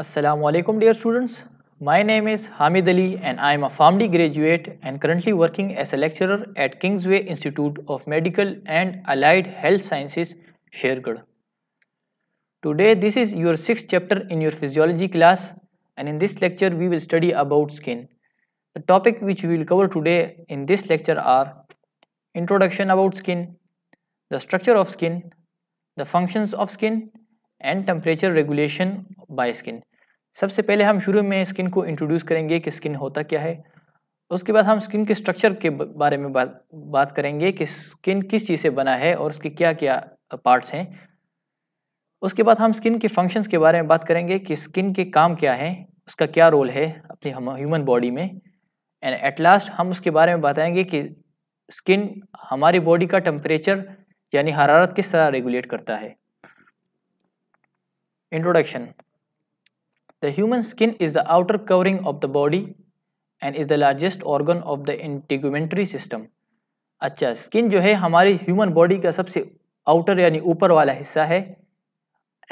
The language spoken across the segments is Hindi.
Assalamu alaikum dear students. My name is Hamid Ali and I am a PharmD graduate and currently working as a lecturer at Kingsway Institute of Medical and Allied Health Sciences, Shergarh. Today this is your 6th chapter in your physiology class and in this lecture we will study about skin. The topic which we will cover today in this lecture are introduction about skin, the structure of skin, the functions of skin and temperature regulation by skin सबसे पहले हम शुरू में स्किन को इंट्रोड्यूस करेंगे कि स्किन होता क्या है उसके बाद हम स्किन के स्ट्रक्चर के बारे में बात बात करेंगे कि स्किन किस चीज़ से बना है और उसके क्या क्या पार्ट्स हैं उसके बाद हम स्किन के फंक्शंस के बारे में बात करेंगे कि स्किन के काम क्या हैं उसका क्या रोल है अपनी हम ह्यूमन बॉडी में एंड एट लास्ट हम उसके बारे में बताएंगे कि स्किन हमारी बॉडी का टेम्परेचर यानी हरारत किस तरह रेगुलेट करता है Introduction The human skin is the outer covering of the body and is the largest organ of the integumentary system. अच्छा स्किन जो है हमारी ह्यूमन बॉडी का सबसे आउटर यानी ऊपर वाला हिस्सा है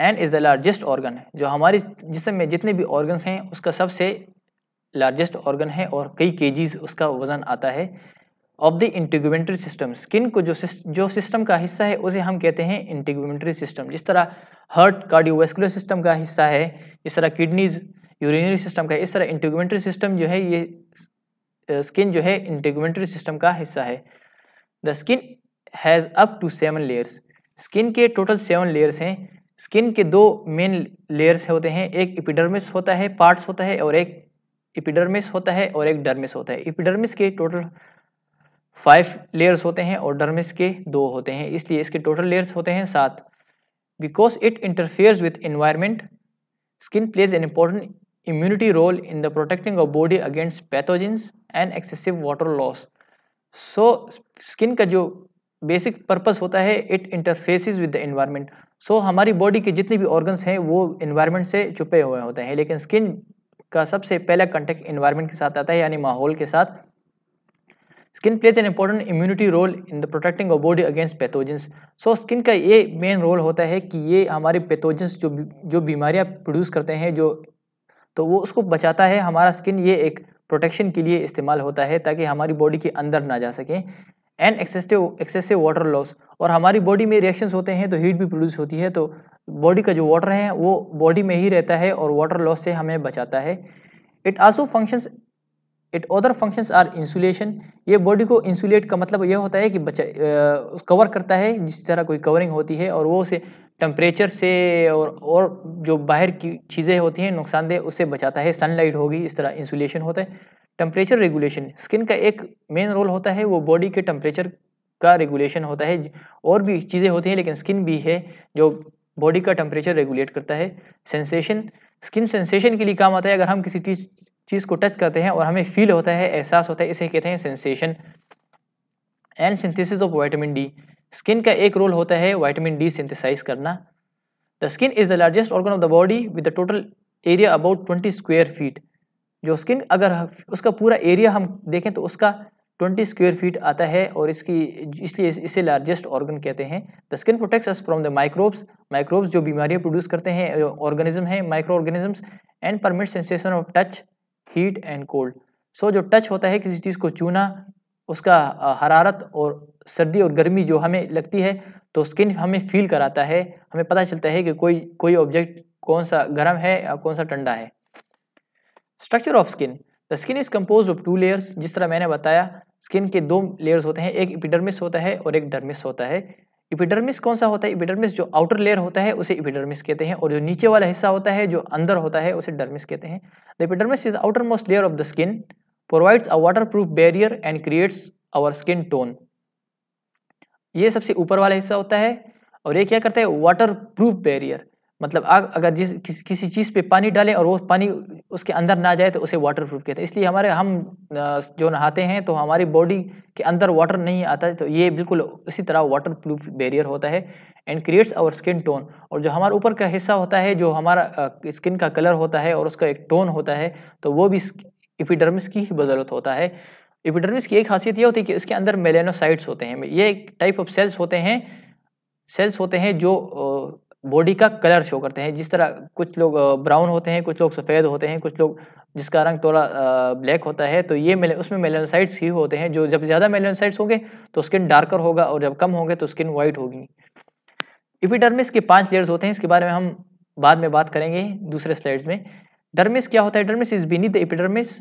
and is the largest organ जो हमारे जिसम में जितने भी ऑर्गन हैं उसका सबसे लार्जेस्ट ऑर्गन है और कई केजीज उसका वज़न आता है of the integumentary system skin को जो जो सिस्टम का हिस्सा है उसे हम कहते हैं इंटीग्यूमेंट्री सिस्टम जिस तरह हर्ट कार्डियोवेस्कुलर सिस्टम का हिस्सा है जिस तरह किडनीज यूरिनरी सिस्टम का इस तरह इंटीग्यूमेंट्री सिस्टम जो है ये स्किन जो है इंटीग्यूमेंट्री सिस्टम का हिस्सा है the skin has up to seven layers skin के टोटल सेवन लेयर्स हैं स्किन के दो मेन लेयर्स होते हैं एक इपिडर्मिस होता है पार्ट्स होता है और एक इपिडर्मिस होता है और एक डर्मिस होता है इपिडर्मिस के टोटल फाइव लेयर्स होते हैं और डर्मिस के दो होते हैं इसलिए इसके टोटल लेयर्स होते हैं सात because it interferes with environment skin plays an important immunity role in the protecting of body against pathogens and excessive water loss so skin का जो बेसिक पर्पज होता है it interfaces with the environment so हमारी बॉडी के जितने भी ऑर्गन्स हैं वो इन्वायरमेंट से छुपे हुए होते हैं लेकिन स्किन का सबसे पहला कॉन्टेक्ट इन्वायरमेंट के साथ आता है यानी माहौल के साथ skin plays an important immunity role in the protecting a body against pathogens so skin का ये मेन रोल होता है कि ये हमारे पैथोजेंस जो जो बीमारियां प्रोड्यूस करते हैं जो तो वो उसको बचाता है हमारा स्किन ये एक प्रोटेक्शन के लिए इस्तेमाल होता है ताकि हमारी बॉडी के अंदर ना जा सकें and excessive excessive water loss और हमारी बॉडी में रिएक्शंस होते हैं तो हीट भी प्रोड्यूस होती है तो बॉडी का जो वाटर है वो बॉडी में ही रहता है और वाटर लॉस से हमें बचाता है it also functions it other functions are insulation ये बॉडी को इंसुलेट का मतलब यह होता है कि बचा कवर करता है जिस तरह कोई कवरिंग होती है और वो उसे टम्परेचर से और और जो बाहर की चीज़ें होती हैं नुकसानदेह उससे बचाता है सनलाइट होगी इस तरह इंसुलेशन होता है टम्परेचर रेगुलेशन स्किन का एक मेन रोल होता है वो बॉडी के टम्परेचर का रेगुलेशन होता है और भी चीज़ें होती हैं लेकिन स्किन भी है जो बॉडी का टेम्परेचर रेगुलेट करता है सेंसेशन स्किन सेंसेशन के लिए काम आता है अगर हम किसी चीज़ चीज़ को टच करते हैं और हमें फील होता है एहसास होता है इसे कहते हैं sensation and synthesis of vitamin D skin का एक रोल होता है वाइटामिन डी सिंथेसाइज करना the skin is the largest organ of the body with the total area about twenty square feet जो स्किन अगर उसका पूरा एरिया हम देखें तो उसका ट्वेंटी स्क्वेयर फीट आता है और इसकी इसलिए इसे लार्जेस्ट ऑर्गन कहते हैं the skin protect us from the microbes microbes जो बीमारियां प्रोड्यूस करते हैं ऑर्गेनिज्म हैं micro organisms and permit sensation of touch heat and cold so जो टच होता है किसी चीज़ को चूना उसका हरारत और सर्दी और गर्मी जो हमें लगती है तो स्किन हमें फील कराता है हमें पता चलता है कि कोई कोई ऑब्जेक्ट कौन सा गर्म है या कौन सा ठंडा है structure of skin the skin is compose of two layers जिस तरह मैंने बताया स्किन के दो लेयर्स होते हैं एक इपिडर्मिस होता है और एक डर्मिस होता है इपिडर्मिस कौन सा होता है इपिडर्मिस जो आउटर लेयर होता है उसे इपिडर्मिस कहते हैं और जो नीचे वाला हिस्सा होता है जो अंदर होता है उसे डर्मिस कहते हैं the epidermis is outer most layer of the skin provides a water proof barrier and creates our skin tone ये सबसे ऊपर वाला हिस्सा होता है और ये क्या करता है वाटर प्रूफ बैरियर मतलब आग अगर जिस किस, किसी चीज़ पे पानी डालें और वो पानी उसके अंदर ना जाए तो उसे वाटर प्रूफ कहते हैं इसलिए हमारे हम जो नहाते हैं तो हमारी बॉडी के अंदर वाटर नहीं आता तो ये बिल्कुल उसी तरह वाटर प्रूफ बैरियर होता है and creates our skin tone और जो हमारे ऊपर का हिस्सा होता है जो हमारा स्किन का कलर होता है और उसका एक टोन होता है तो वो भी इपिडर्मिस की ही बदौलत होता है इपिडर्मिस की एक खासियत यह होती है कि इसके अंदर मेलेनोसाइट्स होते हैं ये एक टाइप ऑफ सेल्स होते हैं सेल्स होते हैं जो बॉडी का कलर शो करते हैं जिस तरह कुछ लोग ब्राउन होते हैं कुछ लोग सफ़ेद होते हैं कुछ लोग जिसका रंग थोड़ा ब्लैक होता है तो ये मेले, उसमें मेलेनोसाइट्स ही होते हैं जो जब ज़्यादा मेलेनोसाइट्स होंगे तो स्किन डार्कर होगा और जब कम होंगे तो स्किन वाइट होगी इपिडर्मिस के पांच लेयर्स होते हैं इसके बारे में हम बाद में बात करेंगे दूसरे स्लाइड्स में डर्मिस क्या होता है dermis is beneath the epidermis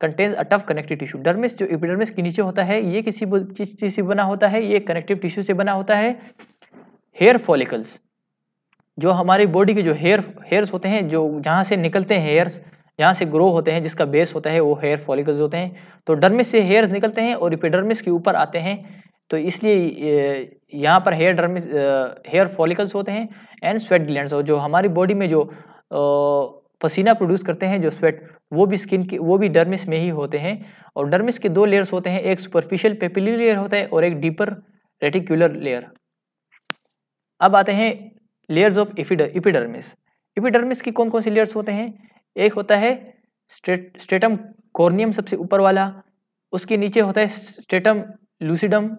contains a tough connective tissue dermis जो इपिडर्मिस के नीचे होता है ये किसी चीज़ से बना होता है ये कनेक्टिव टिश्यू से बना होता है हेयर फॉलिकल्स जो हमारी बॉडी के जो हेयर हेयर्स होते हैं जो जहाँ से निकलते हैं हेयर्स जहाँ से ग्रो होते हैं जिसका बेस होता है वो हेयर फॉलिकल्स होते हैं तो डर्मिस से हेयर्स निकलते हैं और इपिडर्मिस के ऊपर आते हैं तो इसलिए यहाँ पर हेयर डर्मिस हेयर फॉलिकल्स होते हैं एंड स्वेट ग्लैंड जो हमारी बॉडी में जो पसीना प्रोड्यूस करते हैं जो स्वेट वो भी स्किन के वो भी डर्मिस में ही होते हैं और डर्मिस के दो लेयर्स होते हैं एक सुपरफिशियल पेपिली लेयर होता है और एक डीपर रेटिक्यूलर लेयर अब आते हैं लेयर्स ऑफ इपिडर्मिस इपिडर्मिस की कौन कौन से लेयर्स होते हैं एक होता है स्ट्रेट स्टेटम कॉर्नियम सबसे ऊपर वाला उसके नीचे होता है स्टेटम लूसिडम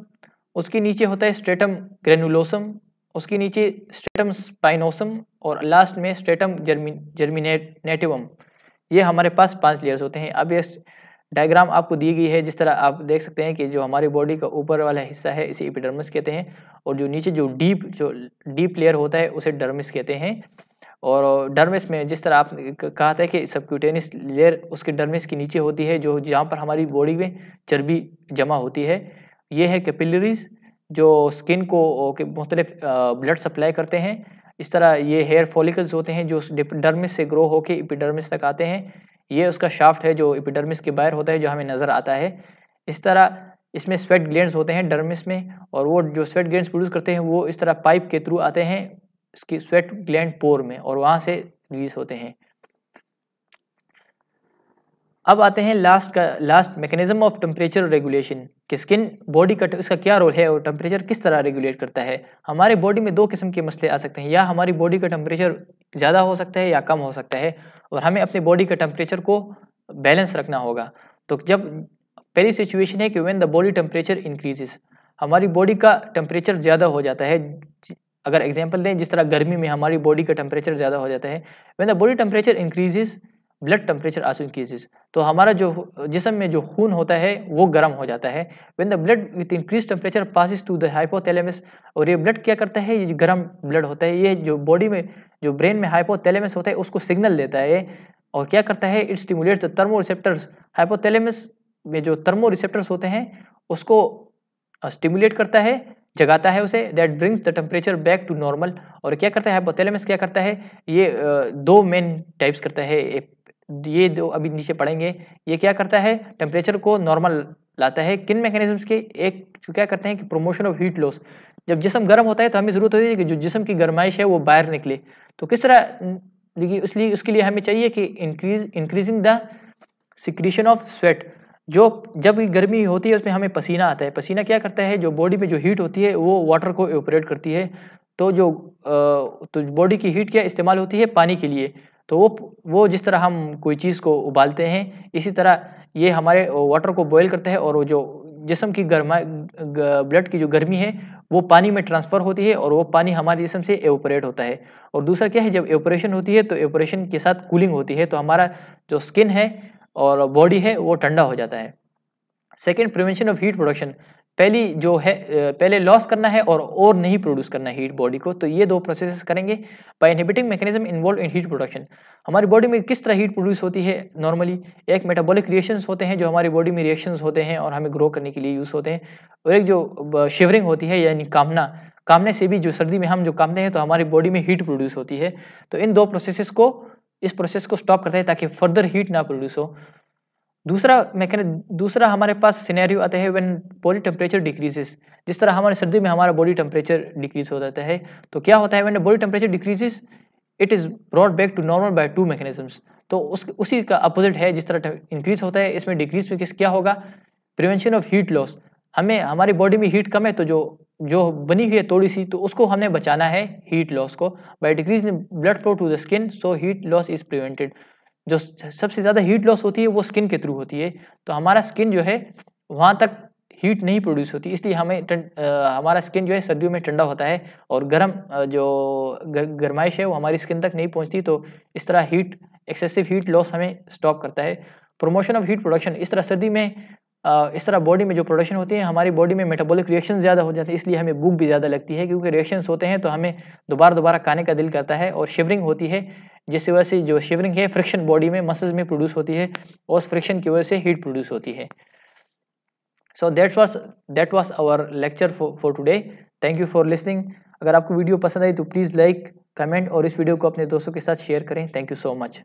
उसके नीचे होता है स्टेटम ग्रेनुलोसम उसके नीचे स्टेटम स्पाइनोसम और लास्ट में स्टेटम जर्मिनेटिवम ये हमारे पास पांच लेयर्स होते हैं अब ये डायग्राम आपको दी गई है जिस तरह आप देख सकते हैं कि जो हमारी बॉडी का ऊपर वाला हिस्सा है इसे इपिडर्मिस कहते हैं और जो नीचे जो डीप जो डीप लेयर होता है उसे डर्मिस कहते हैं और डर्मिस में जिस तरह आप कहा था कि सबक्यूटेनिस लेयर उसके डर्मिस के नीचे होती है जो जहाँ पर हमारी बॉडी में चर्बी जमा होती है ये है कैपिलरीज जो स्किन को मुख्तलिफ ब्लड सप्लाई करते हैं इस तरह ये हेयर फॉलिकल्स होते हैं जो डर्मिस से ग्रो होकर इपिडर्मिस तक आते हैं ये उसका शाफ्ट है जो इपिडर्मिस के बाहर होता है जो हमें नज़र आता है इस तरह इसमें स्वेट ग्लैंड्स होते हैं डर्मिस में और वो जो स्वेट ग्लैंड्स प्रोड्यूस करते हैं वो इस तरह पाइप के थ्रू आते हैं इसकी स्वेट ग्लैंड पोर में और वहाँ से रिलीज होते हैं अब आते हैं लास्ट का last mechanism of temperature regulation कि स्किन बॉडी का इसका क्या रोल है और टेम्परेचर किस तरह रेगुलेट करता है हमारे बॉडी में दो किस्म के मसले आ सकते हैं या हमारी बॉडी का टेम्परेचर ज़्यादा हो सकता है या कम हो सकता है और हमें अपनी बॉडी के टेम्परेचर को बैलेंस रखना होगा तो जब पहली सिचुएशन है कि when the body temperature increases हमारी बॉडी का टेम्परेचर ज़्यादा हो जाता है अगर एग्जाम्पल दें जिस तरह गर्मी में हमारी बॉडी का टेम्परेचर ज़्यादा हो जाता है when the body temperature increases blood temperature also increases तो हमारा जो जिसम में जो खून होता है वो गर्म हो जाता है when the blood with increase temperature passes to the और ये ब्लड क्या करता है ये गर्म ब्लड होता है ये जो बॉडी में जो ब्रेन में हाइपोथेलेमस होता है उसको सिग्नल देता है और क्या करता है it stimulate the thermo receptors hypothalamus में जो थर्मो रिसेप्टर्स होते हैं उसको स्टिमुलेट करता है जगाता है उसे that brings the temperature back to normal और क्या करता है हाइपोथेलेमस क्या करता है ये दो मेन टाइप्स करता है एक ये दो अभी नीचे पढ़ेंगे ये क्या करता है टेम्परेचर को नॉर्मल लाता है किन मैकेनिज्म्स के एक क्या करते हैं कि प्रोमोशन ऑफ हीट लॉस जब जिसम गर्म होता है तो हमें ज़रूरत होती है कि जो जिसम की गर्माइश है वो बाहर निकले तो किस तरह देखिए इसलिए उसके लिए हमें चाहिए कि increase increasing the secretion of sweat जो जब गर्मी होती है उसमें हमें पसीना आता है पसीना क्या करता है जो बॉडी में जो हीट होती है वो वाटर को ऑपरेट करती है तो जो तो बॉडी की हीट क्या इस्तेमाल होती है पानी के लिए तो वो वो जिस तरह हम कोई चीज़ को उबालते हैं इसी तरह ये हमारे वाटर को बॉयल करते हैं और वो जो जिसम की गर्मा ब्लड की जो गर्मी है वो पानी में ट्रांसफ़र होती है और वो पानी हमारे जिसम से एवोपरेट होता है और दूसरा क्या है जब एवोपरेशन होती है तो एवोपरेशन के साथ कूलिंग होती है तो हमारा जो स्किन है और बॉडी है वो ठंडा हो जाता है second prevention of heat production पहली जो है पहले लॉस करना है और और नहीं प्रोड्यूस करना है हीट बॉडी को तो ये दो प्रोसेस करेंगे by inhibiting mechanism involve in heat production हमारी बॉडी में किस तरह हीट प्रोड्यूस होती है नॉर्मली एक मेटाबॉलिक रिएक्शंस होते हैं जो हमारी बॉडी में रिएक्शंस होते हैं और हमें ग्रो करने के लिए यूज़ होते हैं और एक जो शिवरिंग होती है यानी कामना कामने से भी जो सर्दी में हम जो कामते हैं तो हमारी बॉडी में हीट प्रोड्यूस होती है तो इन दो प्रोसेसेस को इस प्रोसेस को स्टॉप करते हैं ताकि फर्दर हीट ना प्रोड्यूस हो दूसरा मैके दूसरा हमारे पास सिनेरियो आता है व्हेन बॉडी टेम्परेचर डिक्रीजेस जिस तरह हमारे सर्दी में हमारा बॉडी टेम्परेचर डिक्रीज हो जाता है तो क्या होता है when body temperature decreases it is brought back to normal by two mechanisms तो उस उसी का अपोजिट है जिस तरह इंक्रीज होता है इसमें डिक्रीज में किस क्या होगा प्रिवेंशन ऑफ हीट लॉस हमें हमारी बॉडी में हीट कम है तो जो जो बनी हुई है थोड़ी सी तो उसको हमें बचाना है हीट लॉस को by decrease blood flow to the skin so heat loss is prevented जो सबसे ज़्यादा हीट लॉस होती है वो स्किन के थ्रू होती है तो हमारा स्किन जो है वहाँ तक हीट नहीं प्रोड्यूस होती इसलिए हमें आ, हमारा स्किन जो है सर्दियों में ठंडा होता है और गर्म जो गर, गर्माइश है वो हमारी स्किन तक नहीं पहुँचती तो इस तरह हीट एक्सेसिव हीट लॉस हमें स्टॉप करता है प्रमोशन ऑफ हीट प्रोडक्शन इस तरह सर्दी में इस तरह बॉडी में जो प्रोडक्शन होती है हमारी बॉडी में मेटाबॉलिक रिएक्शन ज़्यादा हो जाते हैं इसलिए हमें भूख भी ज़्यादा लगती है क्योंकि रिएक्शंस होते हैं तो हमें दोबारा दोबारा खाने का दिल करता है और शिवरिंग होती है जिस वजह से जो शिवरिंग है फ्रिक्शन बॉडी में मसल्स में प्रोड्यूस होती है और उस फ्रिक्शन की वजह से हीट प्रोड्यूस होती है so that was that was our lecture for today thank you for listening अगर आपको वीडियो पसंद आई तो प्लीज़ लाइक कमेंट और इस वीडियो को अपने दोस्तों के साथ शेयर करें थैंक यू सो मच